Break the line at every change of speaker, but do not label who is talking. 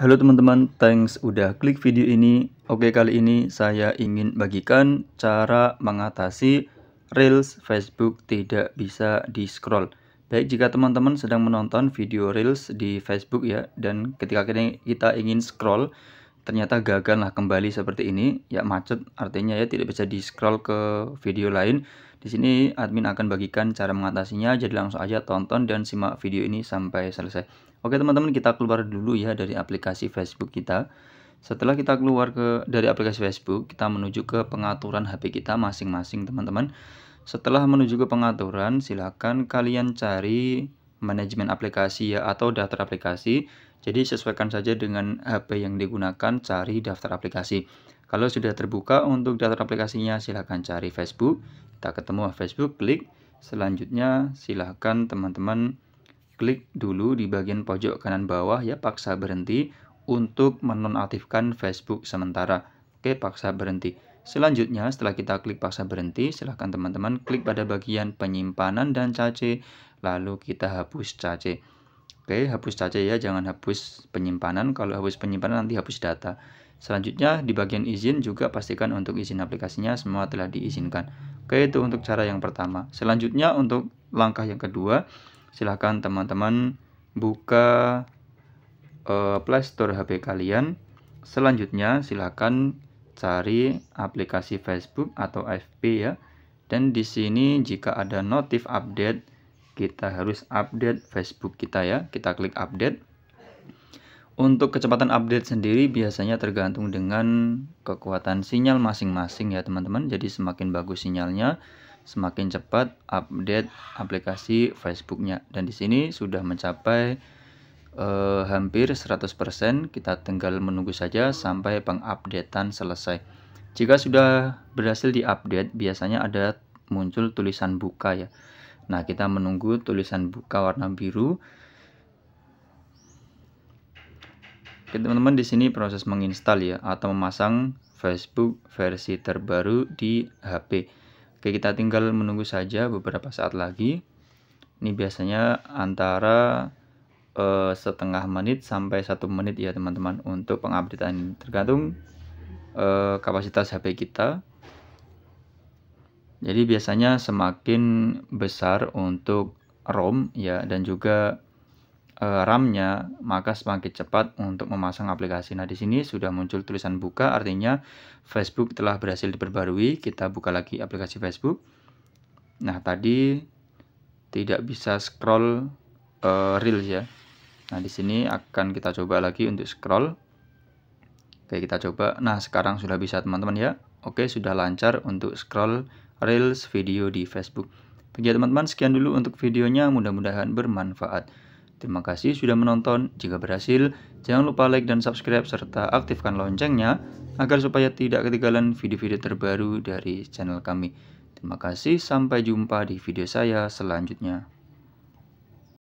Halo teman-teman, thanks udah klik video ini. Oke, kali ini saya ingin bagikan cara mengatasi Reels Facebook tidak bisa di-scroll. Baik, jika teman-teman sedang menonton video Reels di Facebook ya, dan ketika kita ingin scroll, ternyata gagal lah kembali seperti ini ya macet artinya ya tidak bisa di scroll ke video lain di sini admin akan bagikan cara mengatasinya jadi langsung aja tonton dan simak video ini sampai selesai oke teman-teman kita keluar dulu ya dari aplikasi Facebook kita setelah kita keluar ke dari aplikasi Facebook kita menuju ke pengaturan HP kita masing-masing teman-teman setelah menuju ke pengaturan silahkan kalian cari manajemen aplikasi ya atau daftar aplikasi. Jadi sesuaikan saja dengan HP yang digunakan cari daftar aplikasi. Kalau sudah terbuka untuk daftar aplikasinya silahkan cari Facebook. Kita ketemu Facebook, klik. Selanjutnya silahkan teman-teman klik dulu di bagian pojok kanan bawah ya paksa berhenti untuk menonaktifkan Facebook sementara. Oke, paksa berhenti. Selanjutnya, setelah kita klik paksa berhenti, silahkan teman-teman klik pada bagian penyimpanan dan cache, lalu kita hapus cache. Oke, hapus cache ya, jangan hapus penyimpanan. Kalau hapus penyimpanan nanti hapus data. Selanjutnya, di bagian izin juga pastikan untuk izin aplikasinya semua telah diizinkan. Oke, itu untuk cara yang pertama. Selanjutnya, untuk langkah yang kedua, silahkan teman-teman buka uh, Play Store HP kalian. Selanjutnya, silahkan cari aplikasi Facebook atau FB ya. Dan di sini jika ada notif update, kita harus update Facebook kita ya. Kita klik update. Untuk kecepatan update sendiri biasanya tergantung dengan kekuatan sinyal masing-masing ya teman-teman. Jadi semakin bagus sinyalnya, semakin cepat update aplikasi Facebooknya. Dan di sini sudah mencapai eh, hampir 100% kita tinggal menunggu saja sampai pengupdatean selesai jika sudah berhasil diupdate biasanya ada muncul tulisan buka ya nah kita menunggu tulisan buka warna biru Oke teman-teman di sini proses menginstal ya atau memasang Facebook versi terbaru di HP. Oke kita tinggal menunggu saja beberapa saat lagi. Ini biasanya antara uh, setengah menit sampai satu menit ya teman-teman untuk pengupdatean ini tergantung uh, kapasitas HP kita jadi biasanya semakin besar untuk ROM ya dan juga uh, RAM-nya maka semakin cepat untuk memasang aplikasi nah di sini sudah muncul tulisan buka artinya Facebook telah berhasil diperbarui kita buka lagi aplikasi Facebook nah tadi tidak bisa scroll uh, reels ya Nah, di sini akan kita coba lagi untuk scroll. Oke, kita coba. Nah, sekarang sudah bisa teman-teman ya. Oke, sudah lancar untuk scroll Reels video di Facebook. Bagi ya, teman-teman, sekian dulu untuk videonya. Mudah-mudahan bermanfaat. Terima kasih sudah menonton. Jika berhasil, jangan lupa like dan subscribe serta aktifkan loncengnya agar supaya tidak ketinggalan video-video terbaru dari channel kami. Terima kasih, sampai jumpa di video saya selanjutnya.